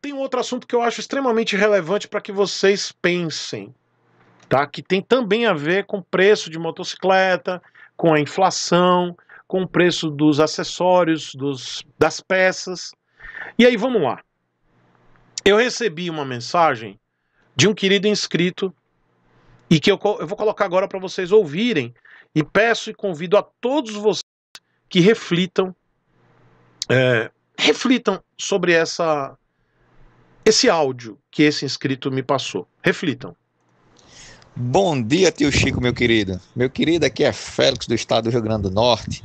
Tem um outro assunto que eu acho extremamente relevante para que vocês pensem, tá? Que tem também a ver com preço de motocicleta, com a inflação, com o preço dos acessórios, dos, das peças. E aí vamos lá. Eu recebi uma mensagem de um querido inscrito e que eu, eu vou colocar agora para vocês ouvirem e peço e convido a todos vocês que reflitam, é, reflitam sobre essa esse áudio que esse inscrito me passou. Reflitam. Bom dia, tio Chico, meu querido. Meu querido, aqui é Félix, do estado do Rio Grande do Norte.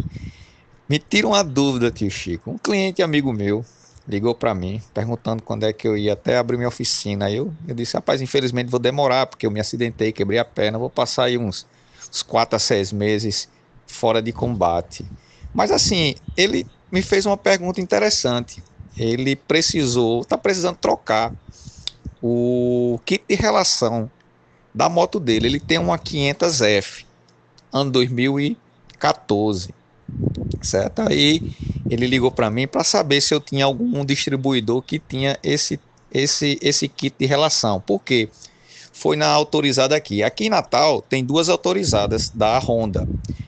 Me tira uma dúvida, tio Chico. Um cliente amigo meu ligou para mim perguntando quando é que eu ia até abrir minha oficina. Aí eu, eu disse, rapaz, infelizmente vou demorar, porque eu me acidentei, quebrei a perna, vou passar aí uns, uns quatro a seis meses fora de combate. Mas assim, ele me fez uma pergunta interessante ele precisou, está precisando trocar o kit de relação da moto dele. Ele tem uma 500F, ano 2014, certo? Aí ele ligou para mim para saber se eu tinha algum distribuidor que tinha esse, esse, esse kit de relação. Por quê? Foi na autorizada aqui. Aqui em Natal tem duas autorizadas da Honda,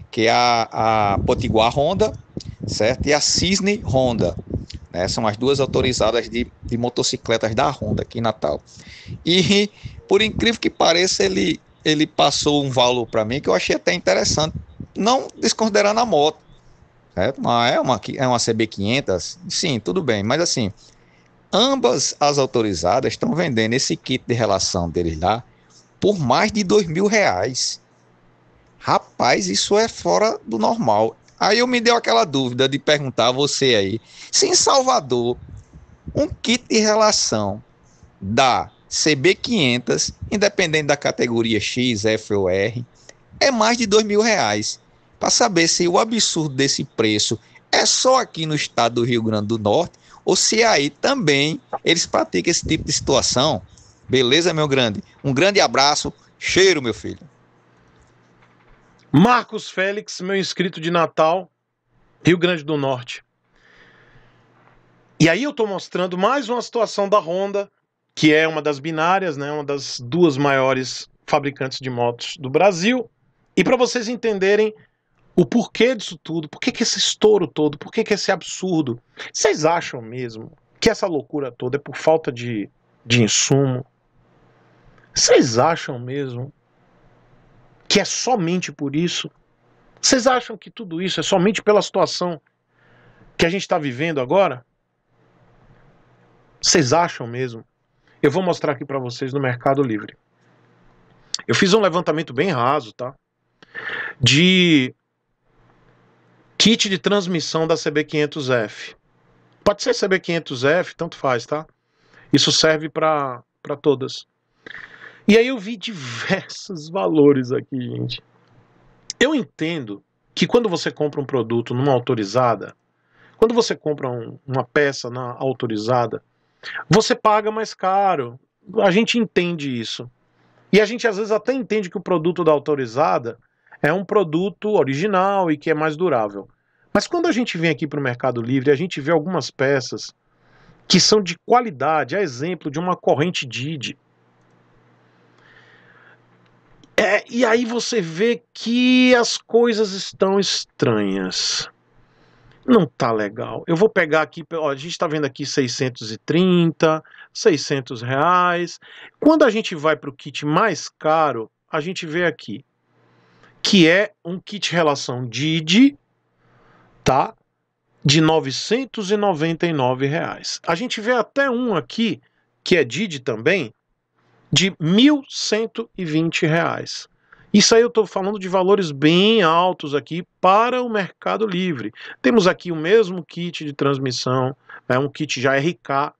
que é a, a Potiguar Honda, certo? E a Cisne Honda. Né? São as duas autorizadas de, de motocicletas da Honda aqui em Natal. E, por incrível que pareça, ele, ele passou um valor para mim que eu achei até interessante. Não desconsiderando a moto. Certo? Mas é uma, é uma CB500, sim, tudo bem. Mas assim, ambas as autorizadas estão vendendo esse kit de relação deles lá por mais de dois mil reais. Rapaz, isso é fora do normal. Aí eu me deu aquela dúvida de perguntar a você aí, se em Salvador um kit de relação da CB500, independente da categoria X, F ou R, é mais de dois mil reais. Para saber se o absurdo desse preço é só aqui no estado do Rio Grande do Norte ou se é aí também eles praticam esse tipo de situação. Beleza, meu grande? Um grande abraço, cheiro, meu filho. Marcos Félix, meu inscrito de Natal, Rio Grande do Norte. E aí eu estou mostrando mais uma situação da Honda, que é uma das binárias, né, uma das duas maiores fabricantes de motos do Brasil. E para vocês entenderem o porquê disso tudo, por que, esse estouro todo, por que esse absurdo. Vocês acham mesmo que essa loucura toda é por falta de, de insumo? Vocês acham mesmo que é somente por isso? Vocês acham que tudo isso é somente pela situação que a gente está vivendo agora? Vocês acham mesmo? Eu vou mostrar aqui para vocês no Mercado Livre. Eu fiz um levantamento bem raso, tá? De kit de transmissão da CB500F. Pode ser CB500F, tanto faz, tá? Isso serve para todas. E aí eu vi diversos valores aqui, gente. Eu entendo que quando você compra um produto numa autorizada, quando você compra um, uma peça na autorizada, você paga mais caro. A gente entende isso. E a gente às vezes até entende que o produto da autorizada é um produto original e que é mais durável. Mas quando a gente vem aqui para o Mercado Livre, a gente vê algumas peças que são de qualidade, a exemplo de uma corrente Didi, É, e aí você vê que as coisas estão estranhas. Não tá legal. Eu vou pegar aqui, ó, a gente está vendo aqui 630, 600 reais. Quando a gente vai para o kit mais caro, a gente vê aqui que é um kit relação Didi, tá? De 999 reais. A gente vê até um aqui que é Didi também, de R$ reais. Isso aí eu estou falando de valores bem altos aqui para o Mercado Livre. Temos aqui o mesmo kit de transmissão, né, um kit já RK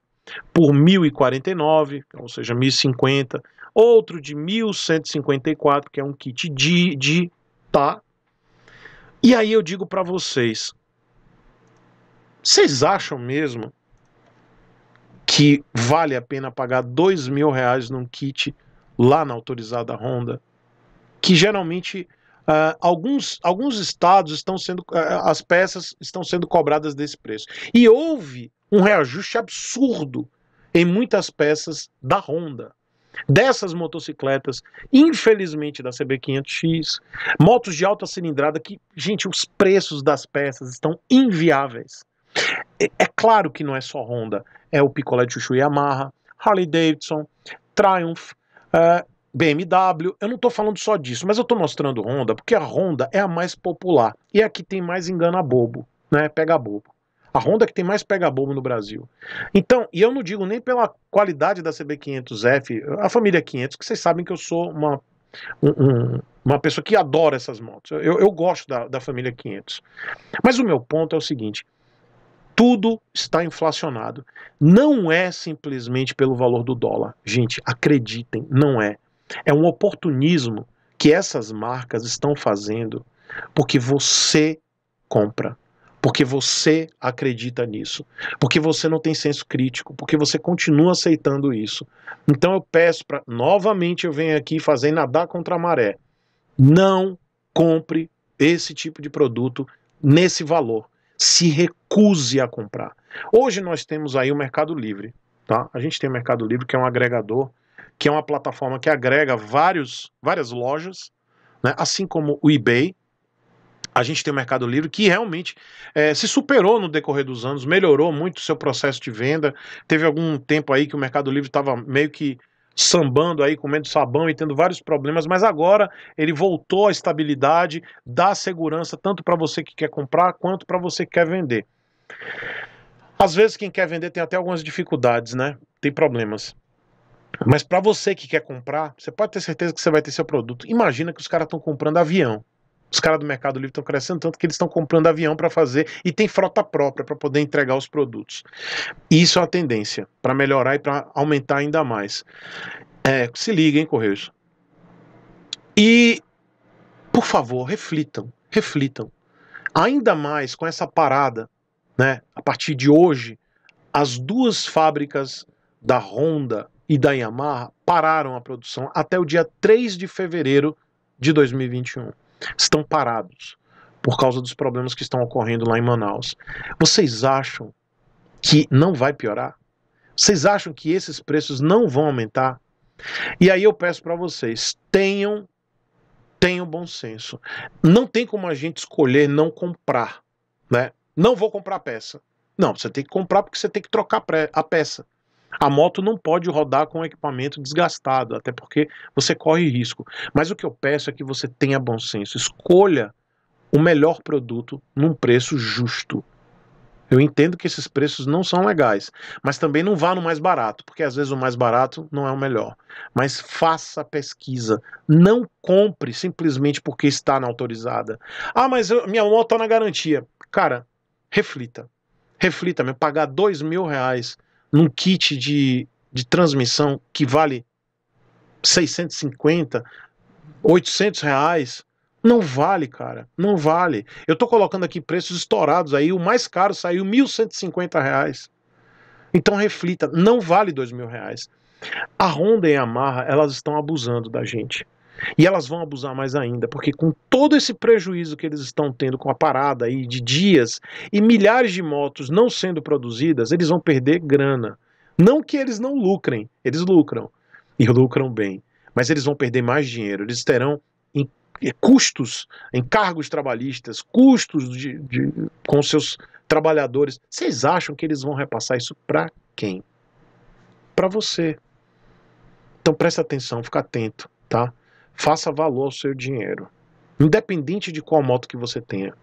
por 1.049, ou seja, 1.050, outro de 1.154, que é um kit de, de tá. E aí eu digo para vocês, vocês acham mesmo que vale a pena pagar dois mil reais num kit lá na autorizada Honda? que geralmente Uh, alguns, alguns estados estão sendo, uh, as peças estão sendo cobradas desse preço. E houve um reajuste absurdo em muitas peças da Honda. Dessas motocicletas, infelizmente da CB500X, motos de alta cilindrada, que, gente, os preços das peças estão inviáveis. É, é claro que não é só Honda, é o Picolé de Chuchu Yamaha, Harley Davidson, Triumph, uh, BMW, eu não estou falando só disso, mas eu estou mostrando Honda porque a Honda é a mais popular e é a que tem mais engana bobo, né? Pega bobo. A Honda é que tem mais pega bobo no Brasil. Então, e eu não digo nem pela qualidade da CB500F, a família 500, que vocês sabem que eu sou uma, um, uma pessoa que adora essas motos. Eu, eu gosto da, da família 500. Mas o meu ponto é o seguinte: tudo está inflacionado. Não é simplesmente pelo valor do dólar. Gente, acreditem, não é. É um oportunismo que essas marcas estão fazendo porque você compra, porque você acredita nisso, porque você não tem senso crítico, porque você continua aceitando isso. Então eu peço para novamente eu venho aqui fazer nadar contra a maré. Não compre esse tipo de produto nesse valor. Se recuse a comprar. Hoje nós temos aí o Mercado Livre, tá? A gente tem o Mercado Livre que é um agregador que é uma plataforma que agrega vários, várias lojas, né? assim como o eBay. A gente tem o Mercado Livre que realmente é, se superou no decorrer dos anos, melhorou muito o seu processo de venda. Teve algum tempo aí que o Mercado Livre estava meio que sambando aí, comendo sabão e tendo vários problemas, mas agora ele voltou à estabilidade, dá segurança tanto para você que quer comprar quanto para você que quer vender. Às vezes quem quer vender tem até algumas dificuldades, né? Tem problemas. Mas para você que quer comprar, você pode ter certeza que você vai ter seu produto. Imagina que os caras estão comprando avião. Os caras do Mercado Livre estão crescendo tanto que eles estão comprando avião para fazer e tem frota própria para poder entregar os produtos. Isso é uma tendência para melhorar e para aumentar ainda mais. É, se liga, hein, Correios. E, por favor, reflitam, reflitam. Ainda mais com essa parada, né? A partir de hoje, as duas fábricas da Honda e da Yamaha pararam a produção até o dia 3 de fevereiro de 2021. Estão parados por causa dos problemas que estão ocorrendo lá em Manaus. Vocês acham que não vai piorar? Vocês acham que esses preços não vão aumentar? E aí eu peço para vocês, tenham tenham bom senso. Não tem como a gente escolher não comprar, né? Não vou comprar peça. Não, você tem que comprar porque você tem que trocar a peça. A moto não pode rodar com o equipamento desgastado, até porque você corre risco. Mas o que eu peço é que você tenha bom senso. Escolha o melhor produto num preço justo. Eu entendo que esses preços não são legais, mas também não vá no mais barato, porque às vezes o mais barato não é o melhor. Mas faça pesquisa. Não compre simplesmente porque está na autorizada. Ah, mas eu, minha moto está na garantia. Cara, reflita. Reflita, meu, pagar dois mil reais num kit de, de transmissão que vale 650, 800 reais. Não vale, cara. Não vale. Eu tô colocando aqui preços estourados aí. O mais caro saiu 1.150. Reais. Então reflita, não vale mil reais A Honda e a Yamaha, elas estão abusando da gente. E elas vão abusar mais ainda, porque com todo esse prejuízo que eles estão tendo com a parada aí de dias e milhares de motos não sendo produzidas, eles vão perder grana. Não que eles não lucrem, eles lucram e lucram bem, mas eles vão perder mais dinheiro, eles terão é, custos, encargos trabalhistas, custos de, de, com seus trabalhadores. Vocês acham que eles vão repassar isso para quem? Para você. Então presta atenção, fica atento, tá? Faça valor ao seu dinheiro. Independente de qual moto que você tenha.